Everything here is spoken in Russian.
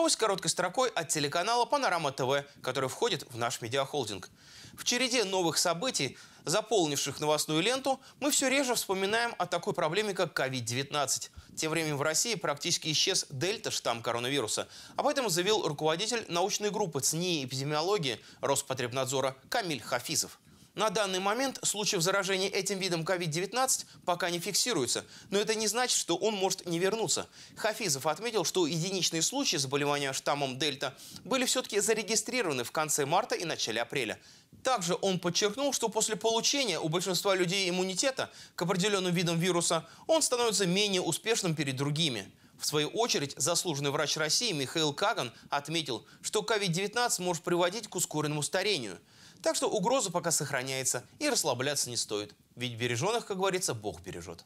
Новость короткой строкой от телеканала «Панорама ТВ», который входит в наш медиахолдинг. В череде новых событий, заполнивших новостную ленту, мы все реже вспоминаем о такой проблеме, как COVID-19. Тем временем в России практически исчез дельта-штамм коронавируса. Об этом заявил руководитель научной группы ЦНИ эпидемиологии Роспотребнадзора Камиль Хафизов. На данный момент случаев заражения этим видом COVID-19 пока не фиксируется, но это не значит, что он может не вернуться. Хафизов отметил, что единичные случаи заболевания штаммом Дельта были все-таки зарегистрированы в конце марта и начале апреля. Также он подчеркнул, что после получения у большинства людей иммунитета к определенным видам вируса он становится менее успешным перед другими. В свою очередь, заслуженный врач России Михаил Каган отметил, что COVID-19 может приводить к ускоренному старению. Так что угроза пока сохраняется и расслабляться не стоит. Ведь береженых, как говорится, Бог бережет.